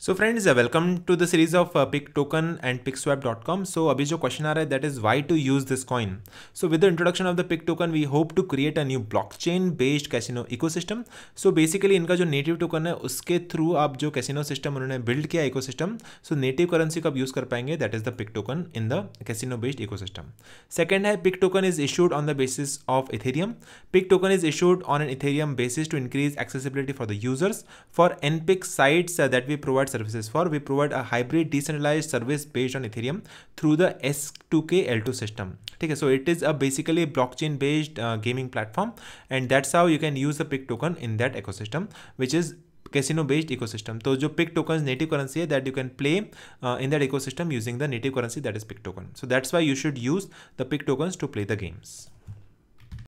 So friends welcome to the series of Pick token and Pick swap dot com so अभी जो question आ रहा है that is why to use this coin so with the introduction of the Pick token we hope to create a new blockchain based casino ecosystem so basically इनका जो native token है उसके through आप जो casino system उन्होंने build किया ecosystem so native currency कब use कर पाएंगे that is the Pick token in the casino based ecosystem second है Pick token is issued on the basis of Ethereum Pick token is issued on an Ethereum basis to increase accessibility for the users for an Pick sites that we provide services for. We provide a hybrid decentralized service based on Ethereum through the S2K L2 system. Okay, so it is a basically blockchain based uh, gaming platform and that's how you can use the pick token in that ecosystem, which is casino based ecosystem. So the pick tokens native currency that you can play uh, in that ecosystem using the native currency that is pick token. So that's why you should use the pick tokens to play the games.